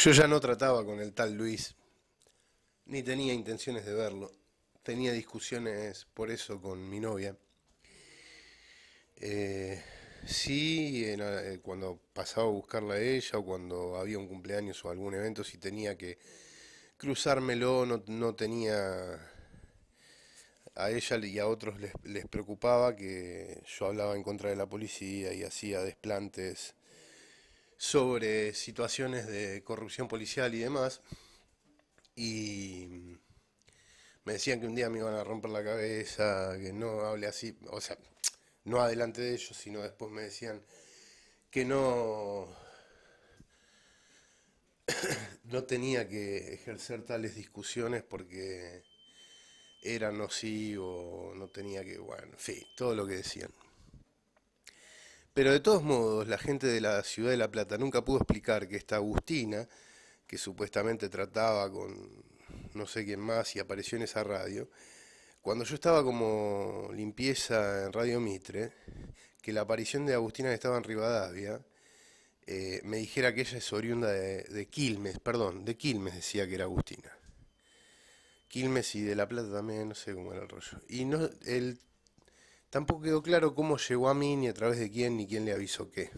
Yo ya no trataba con el tal Luis, ni tenía intenciones de verlo. Tenía discusiones por eso con mi novia. Eh, sí, eh, cuando pasaba a buscarla a ella o cuando había un cumpleaños o algún evento, si tenía que cruzármelo, no, no tenía... A ella y a otros les, les preocupaba que yo hablaba en contra de la policía y hacía desplantes sobre situaciones de corrupción policial y demás. Y me decían que un día me iban a romper la cabeza, que no hable así, o sea, no adelante de ellos, sino después me decían que no, no tenía que ejercer tales discusiones porque era o no tenía que, bueno, en fin, todo lo que decían. Pero de todos modos, la gente de la ciudad de La Plata nunca pudo explicar que esta Agustina, que supuestamente trataba con no sé quién más y apareció en esa radio, cuando yo estaba como limpieza en Radio Mitre, que la aparición de Agustina estaba en Rivadavia, eh, me dijera que ella es oriunda de, de Quilmes, perdón, de Quilmes decía que era Agustina. Quilmes y de La Plata también, no sé cómo era el rollo. Y no, el Tampoco quedó claro cómo llegó a mí, ni a través de quién, ni quién le avisó qué.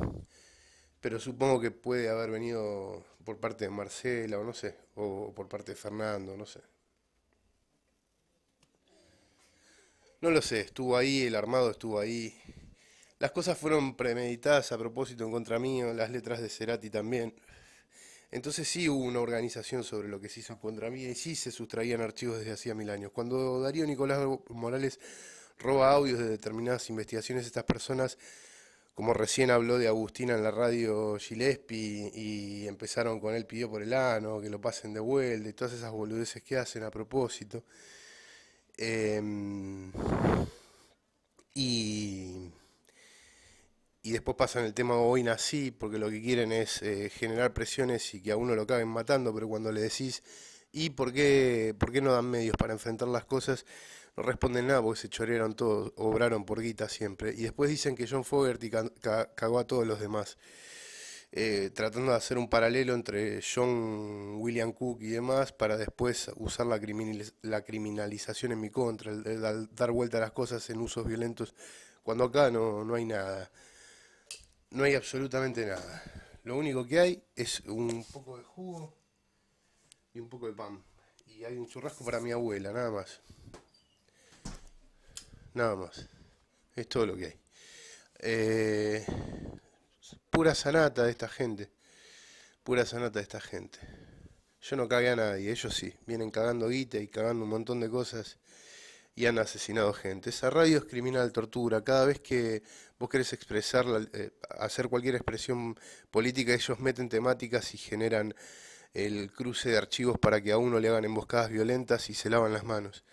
Pero supongo que puede haber venido por parte de Marcela, o no sé, o por parte de Fernando, no sé. No lo sé, estuvo ahí, el armado estuvo ahí. Las cosas fueron premeditadas a propósito en contra mío, las letras de Cerati también. Entonces sí hubo una organización sobre lo que se hizo contra mí y sí se sustraían archivos desde hacía mil años. Cuando Darío Nicolás Morales roba audios de determinadas investigaciones estas personas, como recién habló de Agustina en la radio Gillespie y empezaron con él pidió por el ano, que lo pasen de vuelta y todas esas boludeces que hacen a propósito. Em, y, después pasan el tema hoy nací, porque lo que quieren es eh, generar presiones y que a uno lo acaben matando, pero cuando le decís y por qué, por qué no dan medios para enfrentar las cosas, no responden nada porque se chorearon todos, obraron por guita siempre. Y después dicen que John Fogerty cagó a todos los demás. Eh, tratando de hacer un paralelo entre John William Cook y demás para después usar la, la criminalización en mi contra, dar vuelta a las cosas en usos violentos, cuando acá no, no hay nada, no hay absolutamente nada. Lo único que hay es un poco de jugo y un poco de pan. Y hay un churrasco para mi abuela, nada más. Nada más. Es todo lo que hay. Eh, pura sanata de esta gente. Pura sanata de esta gente. Yo no cagué a nadie, ellos sí. Vienen cagando guita y cagando un montón de cosas y han asesinado gente. Esa radio es criminal, tortura. Cada vez que vos querés expresar, eh, hacer cualquier expresión política, ellos meten temáticas y generan el cruce de archivos para que a uno le hagan emboscadas violentas y se lavan las manos.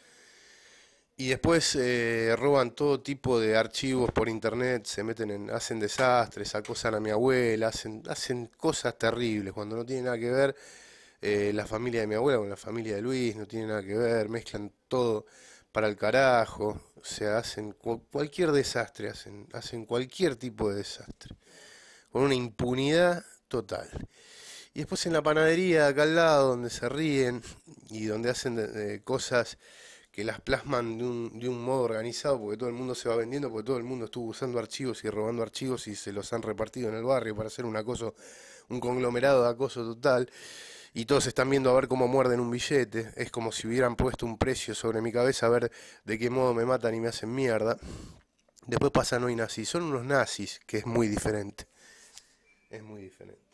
Y después eh, roban todo tipo de archivos por internet, se meten en, hacen desastres, acosan a mi abuela, hacen, hacen cosas terribles cuando no tiene nada que ver eh, la familia de mi abuela con la familia de Luis, no tiene nada que ver, mezclan todo para el carajo, o sea, hacen cualquier desastre, hacen, hacen cualquier tipo de desastre, con una impunidad total. Y después en la panadería de acá al lado, donde se ríen y donde hacen cosas que las plasman de un, de un modo organizado, porque todo el mundo se va vendiendo, porque todo el mundo estuvo usando archivos y robando archivos y se los han repartido en el barrio para hacer un acoso, un conglomerado de acoso total. Y todos están viendo a ver cómo muerden un billete. Es como si hubieran puesto un precio sobre mi cabeza a ver de qué modo me matan y me hacen mierda. Después pasan hoy nazis. Son unos nazis, que es muy diferente. Es muy diferente.